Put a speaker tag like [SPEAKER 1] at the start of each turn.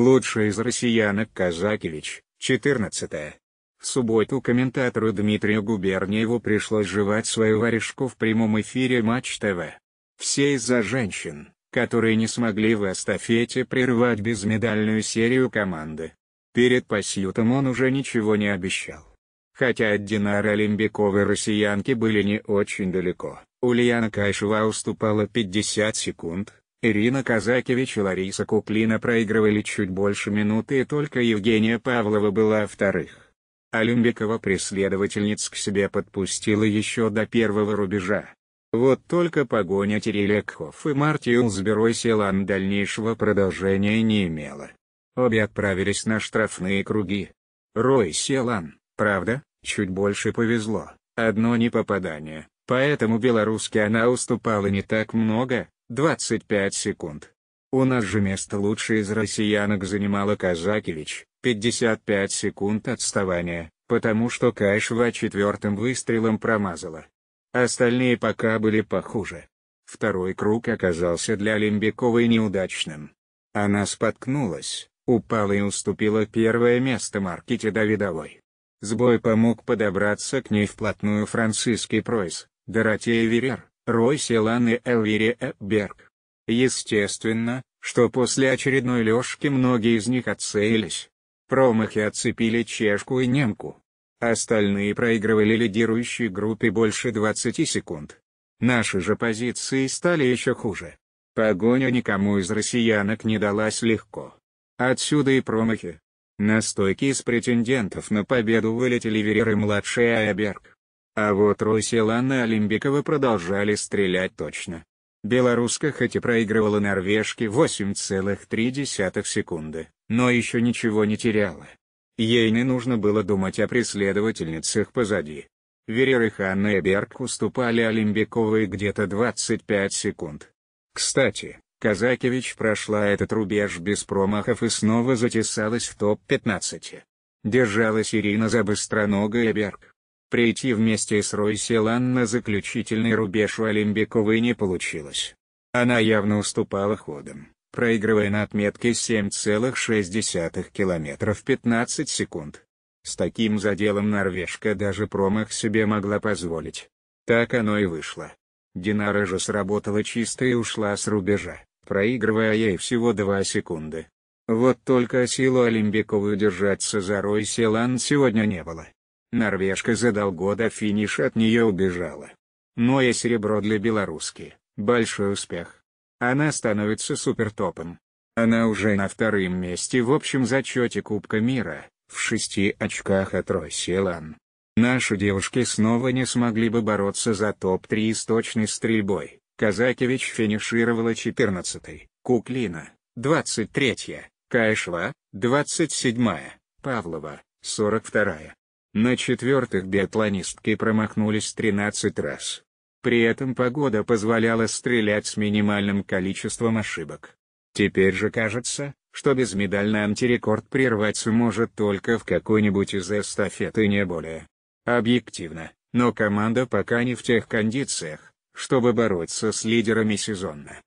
[SPEAKER 1] Лучший из россиянок Казакевич, 14 В субботу комментатору Дмитрию Губерниеву пришлось жевать свою варежку в прямом эфире Матч ТВ. Все из-за женщин, которые не смогли в эстафете прервать безмедальную серию команды. Перед пасютом он уже ничего не обещал. Хотя от Динара Олимбековой россиянки были не очень далеко, Ульяна Кайшева уступала 50 секунд, Ирина Казакевич и Лариса Куклина проигрывали чуть больше минуты и только Евгения Павлова была вторых. Олимбикова а преследовательниц к себе подпустила еще до первого рубежа. Вот только погоня Терелеков и Мартиус Берой Селан а дальнейшего продолжения не имела. Обе отправились на штрафные круги. Рой Селан, правда, чуть больше повезло, одно не попадание, поэтому белорусски она уступала не так много, 25 секунд. У нас же место лучшей из россиянок занимала Казакевич, 55 секунд отставания, потому что Кайшва четвертым выстрелом промазала. Остальные пока были похуже. Второй круг оказался для Олимбиковой неудачным. Она споткнулась, упала и уступила первое место Марките Давидовой. Сбой помог подобраться к ней вплотную Франциский Пройс, Доротея Верер, Ройси Ланы Элвири Эбберг. Естественно, что после очередной лёжки многие из них отсеялись. Промахи отцепили чешку и немку. Остальные проигрывали лидирующей группе больше 20 секунд. Наши же позиции стали еще хуже. Погоня никому из россиянок не далась легко. Отсюда и промахи. На стойке из претендентов на победу вылетели Верер и младший Айберг. А вот Рой Селана Олимбикова продолжали стрелять точно. Белоруска хоть и проигрывала норвежке 8,3 секунды, но еще ничего не теряла. Ей не нужно было думать о преследовательницах позади. Верер и Ханна Эберг уступали Олимбиковой где-то 25 секунд. Кстати, Казакевич прошла этот рубеж без промахов и снова затесалась в топ-15. Держалась Ирина за быстроногой Эберг. Прийти вместе с Рой Лан на заключительный рубеж у Олимбиковой не получилось. Она явно уступала ходом, проигрывая на отметке 7,6 км 15 секунд. С таким заделом норвежка даже промах себе могла позволить. Так оно и вышло. Динара же сработала чисто и ушла с рубежа, проигрывая ей всего 2 секунды. Вот только силу Олимбиковую держаться за Рой Лан сегодня не было. Норвежка за долго до финиша от нее убежала. Но и серебро для белоруски – большой успех. Она становится супертопом. Она уже на втором месте в общем зачете Кубка мира, в шести очках от России Лан. Наши девушки снова не смогли бы бороться за топ-3 с точной стрельбой. Казакевич финишировала 14-й, Куклина – 23-я, Кайшва – 27-я, Павлова – 42-я. На-четвертых биатлонистки промахнулись 13 раз. При этом погода позволяла стрелять с минимальным количеством ошибок. Теперь же кажется, что безмедальный антирекорд прерваться может только в какой-нибудь из эстафет и не более. Объективно, но команда пока не в тех кондициях, чтобы бороться с лидерами сезона.